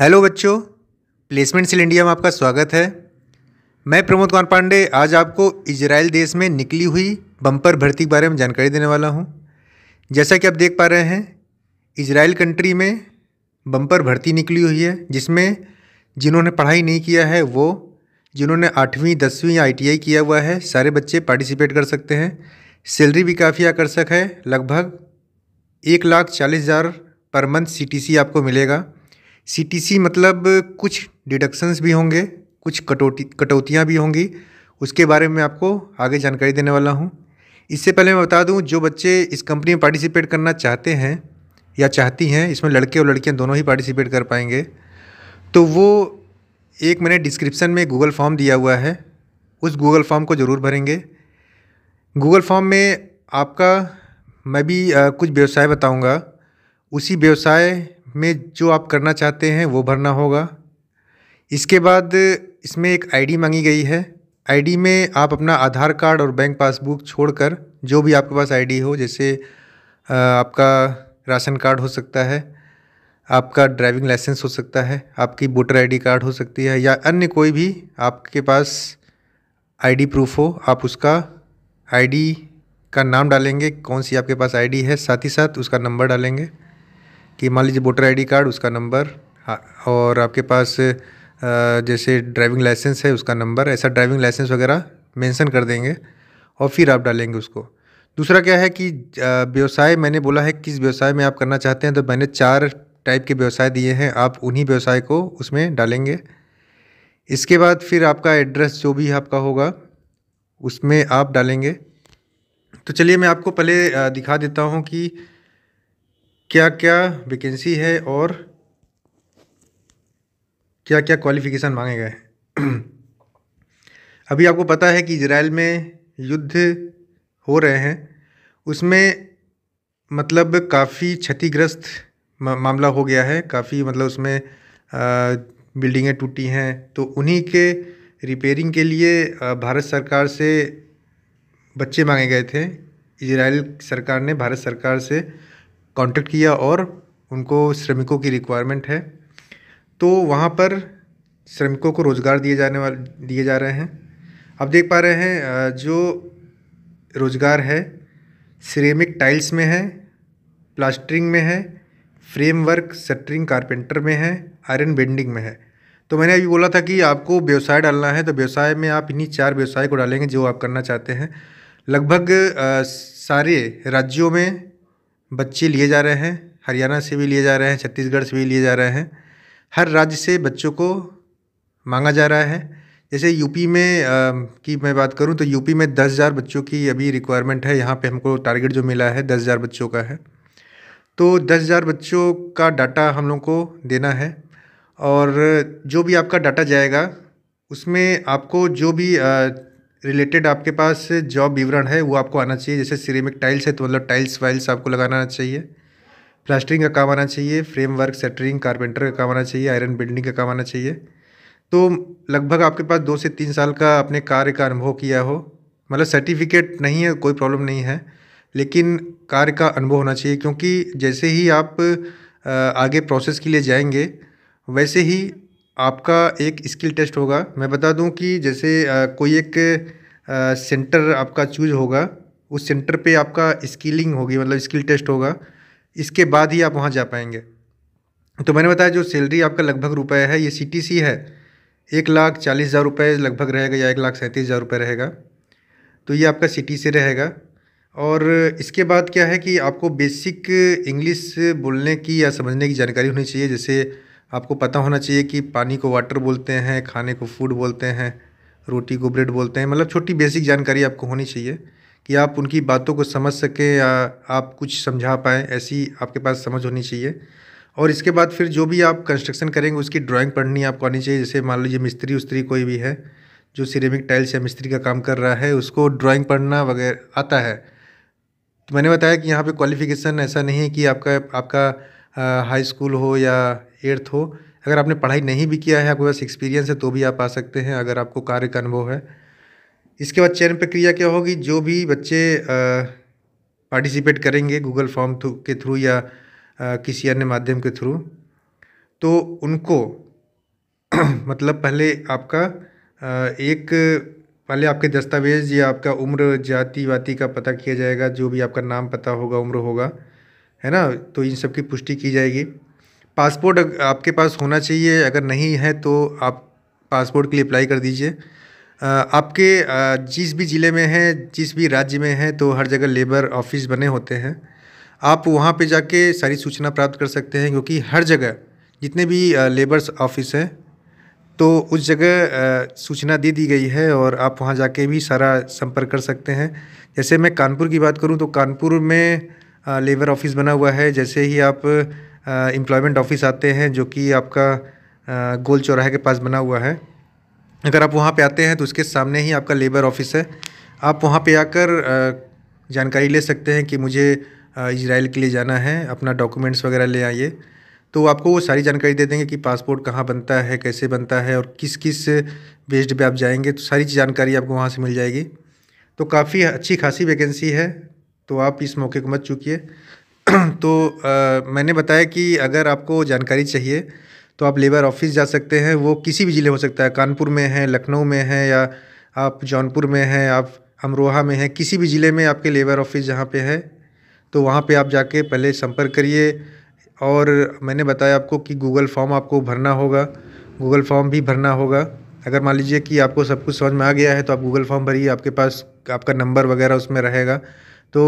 hello बच्चों placement सिल India में आपका स्वागत है मैं प्रमोद कुमार पांडे आज आपको इजराइल देश में निकली हुई बम्पर भर्ती के बारे में जानकारी देने वाला हूं जैसा कि आप देख पा रहे हैं इजराइल कंट्री में बम्पर भर्ती निकली हुई है जिसमें जिन्होंने पढ़ाई नहीं किया है वो जिन्होंने आठवीं दसवीं या आई किया हुआ है सारे बच्चे पार्टिसिपेट कर सकते हैं सैलरी भी काफ़ी आकर्षक है लगभग एक लाख चालीस हज़ार पर मंथ सी आपको मिलेगा सी मतलब कुछ डिडक्शंस भी होंगे कुछ कटौती कटौतियाँ भी होंगी उसके बारे में आपको आगे जानकारी देने वाला हूँ इससे पहले मैं बता दूँ जो बच्चे इस कंपनी में पार्टिसिपेट करना चाहते हैं या चाहती हैं इसमें लड़के और लड़कियाँ दोनों ही पार्टिसिपेट कर पाएंगे तो वो एक मैंने डिस्क्रिप्सन में गूगल फॉर्म दिया हुआ है उस गूगल फॉर्म को ज़रूर भरेंगे गूगल फॉर्म में आपका मैं भी आ, कुछ व्यवसाय बताऊंगा उसी व्यवसाय में जो आप करना चाहते हैं वो भरना होगा इसके बाद इसमें एक आईडी मांगी गई है आईडी में आप अपना आधार कार्ड और बैंक पासबुक छोड़कर जो भी आपके पास आईडी हो जैसे आपका राशन कार्ड हो सकता है आपका ड्राइविंग लाइसेंस हो सकता है आपकी वोटर आईडी कार्ड हो सकती है या अन्य कोई भी आपके पास आईडी प्रूफ हो आप उसका आईडी का नाम डालेंगे कौन सी आपके पास आईडी है साथ ही साथ उसका नंबर डालेंगे कि मान लीजिए वोटर आईडी कार्ड उसका नंबर हाँ, और आपके पास जैसे ड्राइविंग लाइसेंस है उसका नंबर ऐसा ड्राइविंग लाइसेंस वगैरह मेंशन कर देंगे और फिर आप डालेंगे उसको दूसरा क्या है कि व्यवसाय मैंने बोला है किस व्यवसाय में आप करना चाहते हैं तो मैंने चार टाइप के व्यवसाय दिए हैं आप उन्हीं व्यवसाय को उसमें डालेंगे इसके बाद फिर आपका एड्रेस जो भी आपका होगा उसमें आप डालेंगे तो चलिए मैं आपको पहले दिखा देता हूँ कि क्या क्या वैकेंसी है और क्या क्या क्वालिफ़िकेशन मांगे गए अभी आपको पता है कि इजराइल में युद्ध हो रहे हैं उसमें मतलब काफ़ी क्षतिग्रस्त मामला हो गया है काफ़ी मतलब उसमें बिल्डिंगें टूटी हैं तो उन्हीं के रिपेयरिंग के लिए भारत सरकार से बच्चे मांगे गए थे इजराइल सरकार ने भारत सरकार से कांटेक्ट किया और उनको श्रमिकों की रिक्वायरमेंट है तो वहाँ पर श्रमिकों को रोज़गार दिए जाने वाले दिए जा रहे हैं आप देख पा रहे हैं जो रोज़गार है सिरेमिक टाइल्स में है प्लास्टरिंग में है फ्रेम वर्क सटरिंग कारपेंटर में है आयरन बेंडिंग में है तो मैंने अभी बोला था कि आपको व्यवसाय डालना है तो व्यवसाय में आप इन्हीं चार व्यवसाय को डालेंगे जो आप करना चाहते हैं लगभग सारे राज्यों में बच्चे लिए जा रहे हैं हरियाणा से भी लिए जा रहे हैं छत्तीसगढ़ से भी लिए जा रहे हैं हर राज्य से बच्चों को मांगा जा रहा है जैसे यूपी में आ, की मैं बात करूं तो यूपी में दस हज़ार बच्चों की अभी रिक्वायरमेंट है यहाँ पे हमको टारगेट जो मिला है दस हज़ार बच्चों का है तो दस हज़ार बच्चों का डाटा हम लोग को देना है और जो भी आपका डाटा जाएगा उसमें आपको जो भी रिलेटेड आपके पास जॉब विवरण है वो आपको आना चाहिए जैसे सिरेमिक टाइल्स है तो मतलब टाइल्स वाइल्स आपको लगाना आना चाहिए प्लास्टरिंग का काम आना चाहिए फ्रेम वर्क सेटरिंग कारपेंटर का काम आना चाहिए आयरन बिल्डिंग का काम आना चाहिए तो लगभग आपके पास दो से तीन साल का अपने कार्य का अनुभव किया हो मतलब सर्टिफिकेट नहीं है कोई प्रॉब्लम नहीं है लेकिन कार्य का अनुभव होना चाहिए क्योंकि जैसे ही आप आगे प्रोसेस के लिए जाएंगे वैसे ही आपका एक स्किल टेस्ट होगा मैं बता दूं कि जैसे कोई एक सेंटर आपका चूज होगा उस सेंटर पे आपका स्किलिंग होगी मतलब स्किल टेस्ट होगा इसके बाद ही आप वहाँ जा पाएंगे तो मैंने बताया जो सैलरी आपका लगभग रुपये है ये सी है एक लाख चालीस हज़ार रुपये लगभग रहेगा या एक लाख सैंतीस हज़ार रुपये रहेगा तो ये आपका सिटी से रहेगा और इसके बाद क्या है कि आपको बेसिक इंग्लिश बोलने की या समझने की जानकारी होनी चाहिए जैसे आपको पता होना चाहिए कि पानी को वाटर बोलते हैं खाने को फूड बोलते हैं रोटी को ब्रेड बोलते हैं मतलब छोटी बेसिक जानकारी आपको होनी चाहिए कि आप उनकी बातों को समझ सकें या आप कुछ समझा पाएँ ऐसी आपके पास समझ होनी चाहिए और इसके बाद फिर जो भी आप कंस्ट्रक्शन करेंगे उसकी ड्राइंग पढ़नी आपको आनी चाहिए जैसे मान लीजिए मिस्त्री उस्त्री कोई भी है जो सिरेमिक टाइल्स या मिस्त्री का काम कर रहा है उसको ड्राइंग पढ़ना वगैरह आता है तो मैंने बताया कि यहाँ पे क्वालिफ़िकेशन ऐसा नहीं है कि आपका आपका हाई स्कूल हो या एट्थ हो अगर आपने पढ़ाई नहीं भी किया है आपके पास एक्सपीरियंस है तो भी आप आ सकते हैं अगर आपको कार्य का अनुभव है इसके बाद चयन प्रक्रिया क्या होगी जो भी बच्चे पार्टिसिपेट करेंगे गूगल फॉर्म के थ्रू या आ, किसी अन्य माध्यम के थ्रू तो उनको मतलब पहले आपका आ, एक पहले आपके दस्तावेज़ या आपका उम्र जाति वाति का पता किया जाएगा जो भी आपका नाम पता होगा उम्र होगा है ना तो इन सब की पुष्टि की जाएगी पासपोर्ट आपके पास होना चाहिए अगर नहीं है तो आप पासपोर्ट के लिए अप्लाई कर दीजिए आपके जिस भी ज़िले में है जिस भी राज्य में है तो हर जगह लेबर ऑफिस बने होते हैं आप वहाँ पे जाके सारी सूचना प्राप्त कर सकते हैं क्योंकि हर जगह जितने भी लेबर्स ऑफिस हैं तो उस जगह सूचना दे दी गई है और आप वहाँ जाके भी सारा संपर्क कर सकते हैं जैसे मैं कानपुर की बात करूँ तो कानपुर में लेबर ऑफिस बना हुआ है जैसे ही आप एम्प्लॉयमेंट ऑफिस आते हैं जो कि आपका गोल चौराहे के पास बना हुआ है अगर आप वहाँ पे आते हैं तो उसके सामने ही आपका लेबर ऑफिस है आप वहाँ पे आकर जानकारी ले सकते हैं कि मुझे इजराइल के लिए जाना है अपना डॉक्यूमेंट्स वगैरह ले आइए तो आपको वो सारी जानकारी दे देंगे कि पासपोर्ट कहाँ बनता है कैसे बनता है और किस किस बेस्ड पर आप जाएंगे तो सारी जानकारी आपको वहाँ से मिल जाएगी तो काफ़ी अच्छी खासी वैकेंसी है तो आप इस मौके को मत है तो आ, मैंने बताया कि अगर आपको जानकारी चाहिए तो आप लेबर ऑफिस जा सकते हैं वो किसी भी ज़िले हो सकता है कानपुर में है लखनऊ में है या आप जौनपुर में हैं आप अमरोहा में हैं किसी भी ज़िले में आपके लेबर ऑफिस जहाँ पे है तो वहाँ पे आप जाके पहले संपर्क करिए और मैंने बताया आपको कि गूगल फॉर्म आपको भरना होगा गूगल फॉर्म भी भरना होगा अगर मान लीजिए कि आपको सब कुछ समझ में आ गया है तो आप गूगल फॉर्म भरिए आपके पास आपका नंबर वगैरह उसमें रहेगा तो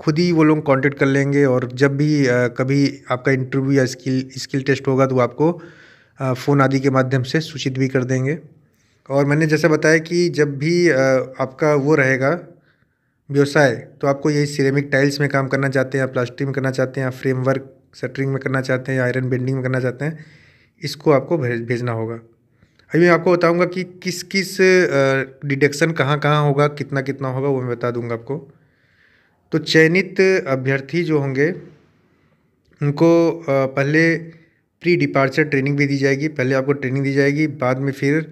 खुद ही वो लोग कॉन्टेक्ट कर लेंगे और जब भी कभी आपका इंटरव्यू या स्किल स्किल टेस्ट होगा तो आपको फ़ोन आदि के माध्यम से सूचित भी कर देंगे और मैंने जैसा बताया कि जब भी आपका वो रहेगा व्यवसाय तो आपको यही सिरेमिक टाइल्स में काम करना चाहते हैं या प्लास्टिक में करना चाहते हैं या फ्रेमवर्क सटरिंग में करना चाहते हैं या आयरन बेंडिंग में करना चाहते हैं इसको आपको भेज भेजना होगा अभी मैं आपको बताऊंगा कि किस किस डिटेक्शन कहाँ कहाँ होगा कितना कितना होगा वो मैं बता दूंगा आपको तो चयनित अभ्यर्थी जो होंगे उनको पहले प्री डिपार्चर ट्रेनिंग भी दी जाएगी पहले आपको ट्रेनिंग दी जाएगी बाद में फिर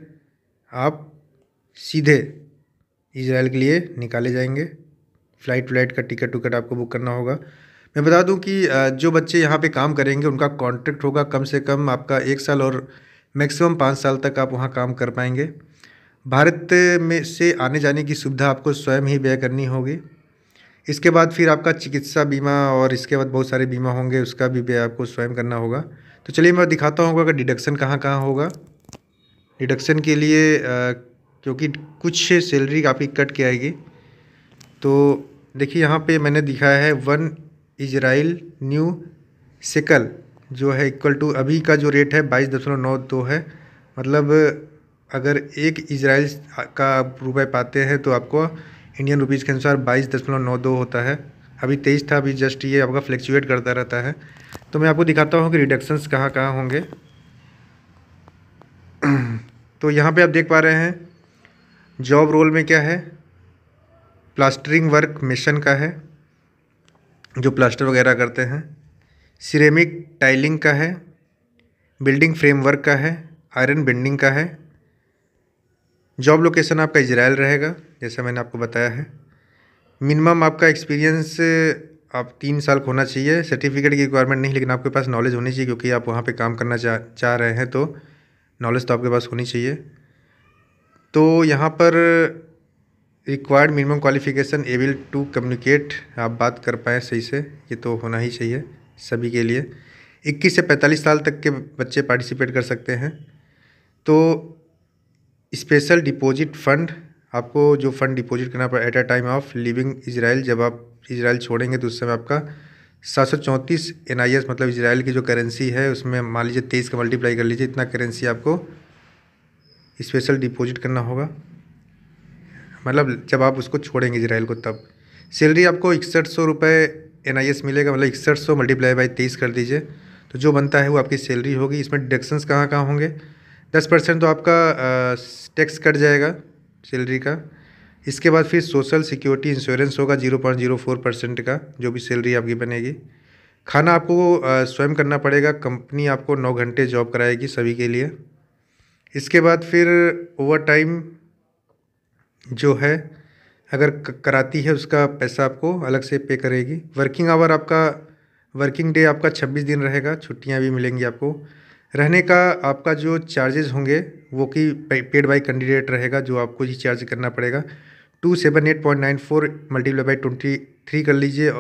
आप सीधे इसराइल के लिए निकाले जाएंगे फ़्लाइट व्लाइट का टिकट विकट आपको बुक करना होगा मैं बता दूं कि जो बच्चे यहाँ पे काम करेंगे उनका कॉन्ट्रैक्ट होगा कम से कम आपका एक साल और मैक्सिमम पाँच साल तक आप वहाँ काम कर पाएंगे भारत में से आने जाने की सुविधा आपको स्वयं ही व्यय करनी होगी इसके बाद फिर आपका चिकित्सा बीमा और इसके बाद बहुत सारे बीमा होंगे उसका भी आपको स्वयं करना होगा तो चलिए मैं दिखाता हूँ अगर डिडक्शन कहाँ कहाँ होगा डिडक्शन के लिए आ, क्योंकि कुछ सैलरी काफ़ी कट के आएगी तो देखिए यहाँ पे मैंने दिखाया है वन इजराइल न्यू सिकल जो है इक्वल टू अभी का जो रेट है बाईस दशमलव नौ दो है मतलब अगर एक इजराइल का रुपए पाते हैं तो आपको इंडियन रुपीज़ के अनुसार बाईस दशमलव नौ दो होता है अभी तेईस था अभी जस्ट ये आपका फ्लैक्चुएट करता रहता है तो मैं आपको दिखाता हूँ कि रिडक्शंस कहाँ कहाँ होंगे तो यहाँ पे आप देख पा रहे हैं जॉब रोल में क्या है प्लास्टरिंग वर्क मिशन का है जो प्लास्टर वगैरह करते हैं सिरेमिक टाइलिंग का है बिल्डिंग फ्रेमवर्क का है आयरन बेंडिंग का है जॉब लोकेशन आपका इजराइल रहेगा जैसा मैंने आपको बताया है मिनिमम आपका एक्सपीरियंस आप तीन साल का होना चाहिए सर्टिफिकेट की रिक्वायरमेंट नहीं लेकिन आपके पास नॉलेज होनी चाहिए क्योंकि आप वहाँ पे काम करना चाह चाह रहे हैं तो नॉलेज तो आपके पास होनी चाहिए तो यहाँ पर required minimum qualification able to communicate आप बात कर पाएँ सही से ये तो होना ही चाहिए सभी के लिए 21 से 45 साल तक के बच्चे पार्टिसिपेट कर सकते हैं तो स्पेशल डिपॉजिट फंड आपको जो फ़ंड डिपॉजिट करना पड़ा at a time of living Israel जब आप इजराइल छोड़ेंगे तो उस समय आपका सात सौ चौंतीस एन आई एस मतलब इजराइल की जो करेंसी है उसमें मान लीजिए तेईस का मल्टीप्लाई कर लीजिए इतना करेंसी आपको स्पेशल डिपॉजिट करना होगा मतलब जब आप उसको छोड़ेंगे इजराइल को तब सैलरी आपको इकसठ सौ रुपये एन आई एस मिलेगा मतलब इकसठ सौ मल्टीप्लाई बाई तेईस कर दीजिए तो जो बनता है वो आपकी सैलरी होगी इसमें डिडक्शंस कहाँ कहाँ होंगे दस परसेंट तो आपका टैक्स कट जाएगा सैलरी का इसके बाद फिर सोशल सिक्योरिटी इंश्योरेंस होगा zero point zero four percent का जो भी सैलरी आपकी बनेगी खाना आपको स्वयं करना पड़ेगा कंपनी आपको नौ घंटे जॉब कराएगी सभी के लिए इसके बाद फिर ओवर टाइम जो है अगर कराती है उसका पैसा आपको अलग से पे करेगी वर्किंग आवर आपका वर्किंग डे आपका छब्बीस दिन रहेगा छुट्टियाँ भी मिलेंगी आपको रहने का आपका जो चार्जेस होंगे वो कि पेड बाई कैंडिडेट रहेगा जो आपको ही चार्ज करना पड़ेगा two seven eight point nine four multiply by twenty three कर लीजिए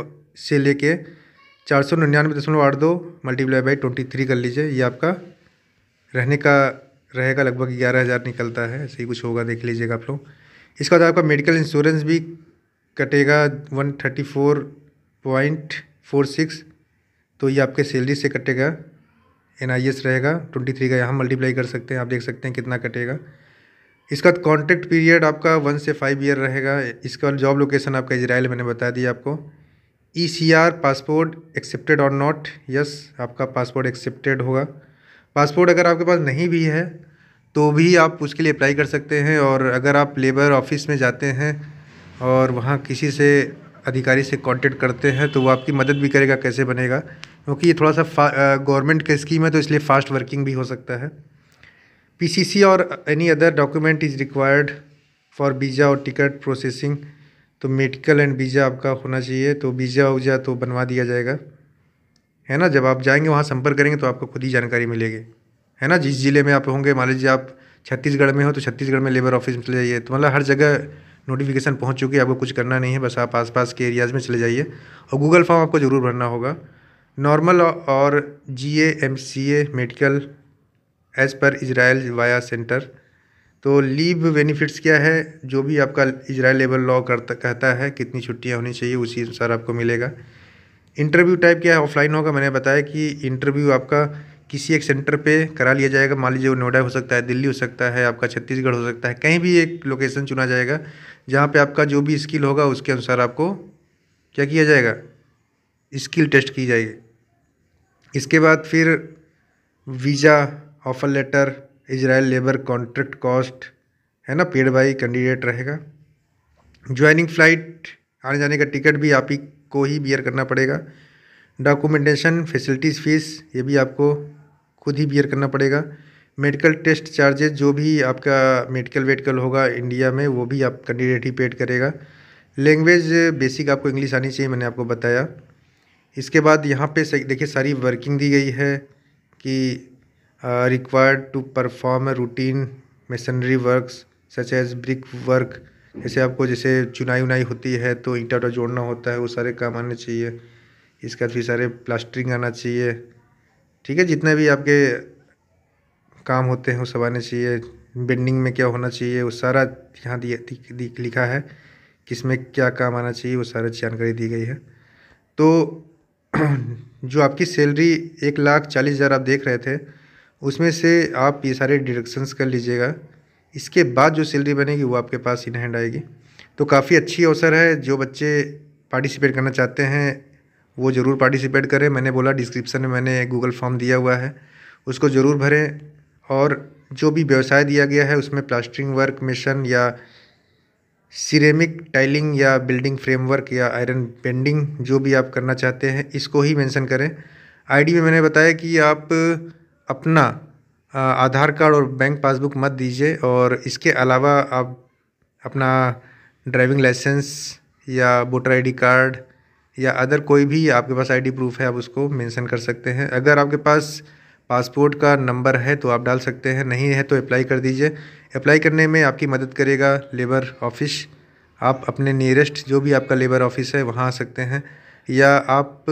से लेके चार सौ निन्यानवे दशमलव आठ दो मल्टीप्लाई बाई ट्वेंटी थ्री कर लीजिए ये आपका रहने का रहेगा लगभग ग्यारह हज़ार निकलता है ऐसे ही कुछ होगा देख लीजिएगा आप लोग इसके बाद आपका मेडिकल इंश्योरेंस भी कटेगा one thirty four point four six तो ये आपके सैलरी से कटेगा एन आई एस रहेगा ट्वेंटी थ्री का यहाँ मल्टीप्लाई कर सकते हैं आप देख सकते हैं कितना कटेगा इसका कॉन्ट्रैक्ट पीरियड आपका वन से फाइव ईयर रहेगा इसका जॉब लोकेशन आपका इसराइल मैंने बता दिया आपको E C R passport accepted और नॉट यस आपका पासपोर्ट एक्सेप्टेड होगा पासपोर्ट अगर आपके पास नहीं भी है तो भी आप उसके लिए अप्लाई कर सकते हैं और अगर आप लेबर ऑफिस में जाते हैं और वहाँ किसी से अधिकारी से कॉन्टेक्ट करते हैं तो वो आपकी मदद भी करेगा कैसे बनेगा क्योंकि ये थोड़ा सा गवर्नमेंट का स्कीम है तो इसलिए फास्ट वर्किंग भी हो सकता है पीसीसी और any other document is required for visa और टिकट प्रोसेसिंग तो मेडिकल एंड वीज़ा आपका होना चाहिए तो वीज़ा वीज़ा तो बनवा दिया जाएगा है ना जब आप जाएंगे वहाँ संपर्क करेंगे तो आपको खुद ही जानकारी मिलेगी है ना जिस ज़िले में आप होंगे मान लीजिए आप छत्तीसगढ़ में हो तो छत्तीसगढ़ में लेबर ऑफिस में चले जाइए तो मतलब हर जगह नोटिफिकेशन पहुँच चुकी है आपको कुछ करना नहीं है बस आप आसपास के एरियाज़ में चले जाइए और गूगल फॉर्म आपको ज़रूर भरना होगा नॉर्मल और G A M C A medical as पर इजराइल वाया सेंटर तो लीव बेनिफिट्स क्या है जो भी आपका इजराइल लेबर लॉ करता कहता है कितनी छुट्टियां होनी चाहिए उसी अनुसार आपको मिलेगा इंटरव्यू टाइप क्या है ऑफलाइन होगा मैंने बताया कि इंटरव्यू आपका किसी एक सेंटर पे करा लिया जाएगा मान लीजिए वो नोएडा हो सकता है दिल्ली हो सकता है आपका छत्तीसगढ़ हो सकता है कहीं भी एक लोकेशन चुना जाएगा जहाँ पे आपका जो भी स्किल होगा उसके अनुसार आपको क्या किया जाएगा स्किल टेस्ट की जाए इसके बाद फिर visa offer letter Israel labour contract cost है ना पेड बाई कैंडिडेट रहेगा ज्वाइनिंग फ़्लाइट आने जाने का टिकट भी आप ही को ही बियर करना पड़ेगा डॉक्यूमेंटेशन फैसिलिटीज़ फ़ीस ये भी आपको खुद ही बियर करना पड़ेगा मेडिकल टेस्ट चार्जेज जो भी आपका मेडिकल वेडिकल होगा इंडिया में वो भी आप कैंडिडेट ही पेड करेगा लैंग्वेज बेसिक आपको इंग्लिश आनी चाहिए मैंने आपको बताया इसके बाद यहाँ पे देखिए सारी वर्किंग दी गई है कि required to perform a routine masonry works such as brick work जैसे आपको जैसे चुनाई उनाई होती है तो ईंटा उटा जोड़ना होता है वो सारे काम आने चाहिए इसका फिर सारे प्लास्टरिंग आना चाहिए ठीक है जितने भी आपके काम होते हैं वो सब आने चाहिए बेंडिंग में क्या होना चाहिए वो सारा यहाँ लिखा है किस में क्या काम आना चाहिए वो सारी जानकारी दी गई है तो जो आपकी सैलरी एक लाख चालीस हज़ार आप देख रहे थे उसमें से आप ये सारे डिडक्शंस कर लीजिएगा इसके बाद जो सैलरी बनेगी वो आपके पास इन हैंड आएगी तो काफ़ी अच्छी अवसर है जो बच्चे पार्टिसिपेट करना चाहते हैं वो ज़रूर पार्टिसिपेट करें मैंने बोला डिस्क्रिप्शन में मैंने गूगल फॉर्म दिया हुआ है उसको ज़रूर भरें और जो भी व्यवसाय दिया गया है उसमें प्लास्टरिंग वर्क मिशन या सिरेमिक टाइलिंग या बिल्डिंग फ्रेमवर्क या आयरन बेंडिंग जो भी आप करना चाहते हैं इसको ही मेंशन करें आईडी में मैंने बताया कि आप अपना आधार कार्ड और बैंक पासबुक मत दीजिए और इसके अलावा आप अपना ड्राइविंग लाइसेंस या वोटर आईडी कार्ड या अदर कोई भी आपके पास आईडी प्रूफ है आप उसको मेंशन कर सकते हैं अगर आपके पास पासपोर्ट का नंबर है तो आप डाल सकते हैं नहीं है तो अप्लाई कर दीजिए अप्लाई करने में आपकी मदद करेगा लेबर ऑफिस आप अपने नियरेस्ट जो भी आपका लेबर ऑफिस है वहाँ आ सकते हैं या आप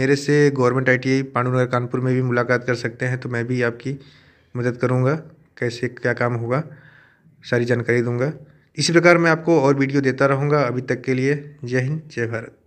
मेरे से गवर्नमेंट आईटीआई पांडुनगर कानपुर में भी मुलाकात कर सकते हैं तो मैं भी आपकी मदद करूँगा कैसे क्या काम होगा सारी जानकारी दूँगा इसी प्रकार मैं आपको और वीडियो देता रहूँगा अभी तक के लिए जय हिंद जय भारत